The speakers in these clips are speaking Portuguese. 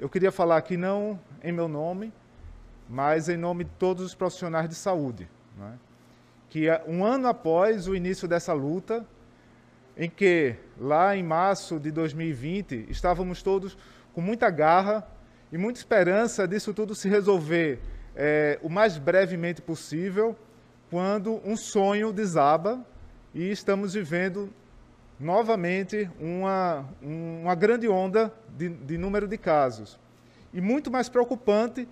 Eu queria falar aqui não em meu nome, mas em nome de todos os profissionais de saúde, né? que eh, um ano após o início dessa luta, em que lá em março de 2020 estávamos todos com muita garra e muita esperança disso tudo se resolver é, o mais brevemente possível, quando um sonho desaba e estamos vivendo novamente uma, uma grande onda de, de número de casos. E muito mais preocupante,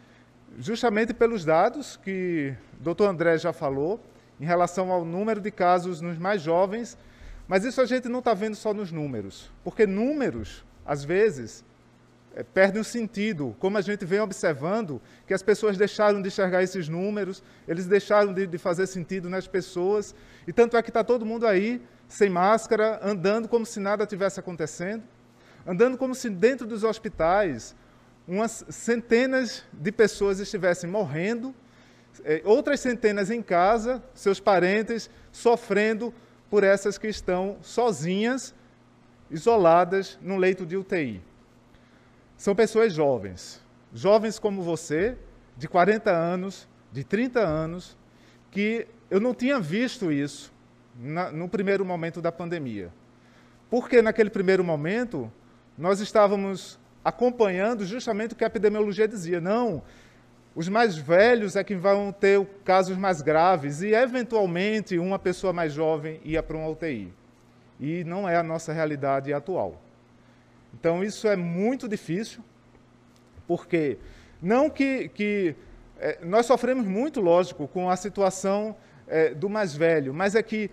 justamente pelos dados que o doutor André já falou, em relação ao número de casos nos mais jovens, mas isso a gente não está vendo só nos números, porque números, às vezes, é, perdem o sentido, como a gente vem observando que as pessoas deixaram de enxergar esses números, eles deixaram de, de fazer sentido nas pessoas, e tanto é que está todo mundo aí, sem máscara, andando como se nada tivesse acontecendo, andando como se dentro dos hospitais umas centenas de pessoas estivessem morrendo, é, outras centenas em casa, seus parentes, sofrendo por essas que estão sozinhas, isoladas, no leito de UTI são pessoas jovens, jovens como você, de 40 anos, de 30 anos, que eu não tinha visto isso na, no primeiro momento da pandemia. Porque naquele primeiro momento nós estávamos acompanhando justamente o que a epidemiologia dizia. Não, os mais velhos é que vão ter casos mais graves e, eventualmente, uma pessoa mais jovem ia para um UTI. E não é a nossa realidade atual. Então isso é muito difícil, porque não que, que é, nós sofremos muito, lógico, com a situação é, do mais velho, mas é que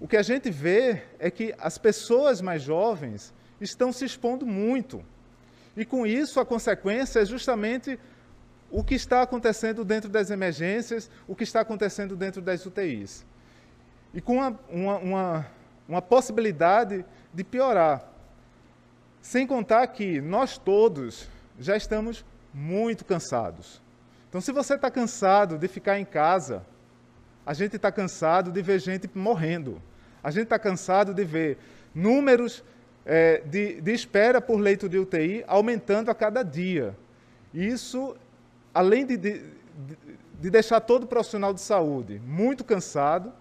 o que a gente vê é que as pessoas mais jovens estão se expondo muito. E com isso, a consequência é justamente o que está acontecendo dentro das emergências, o que está acontecendo dentro das UTIs. E com uma, uma, uma, uma possibilidade de piorar. Sem contar que nós todos já estamos muito cansados. Então, se você está cansado de ficar em casa, a gente está cansado de ver gente morrendo. A gente está cansado de ver números é, de, de espera por leito de UTI aumentando a cada dia. Isso, além de, de, de deixar todo profissional de saúde muito cansado,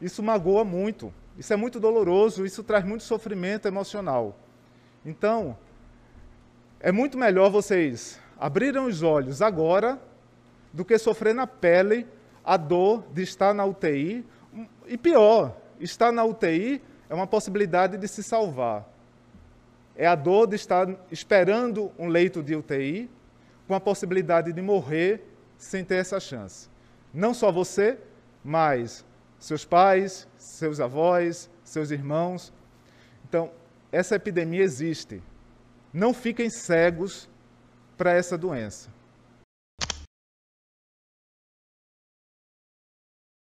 isso magoa muito. Isso é muito doloroso, isso traz muito sofrimento emocional. Então, é muito melhor vocês abrirem os olhos agora do que sofrer na pele a dor de estar na UTI. E pior, estar na UTI é uma possibilidade de se salvar. É a dor de estar esperando um leito de UTI com a possibilidade de morrer sem ter essa chance. Não só você, mas seus pais, seus avós, seus irmãos. Então, essa epidemia existe. Não fiquem cegos para essa doença.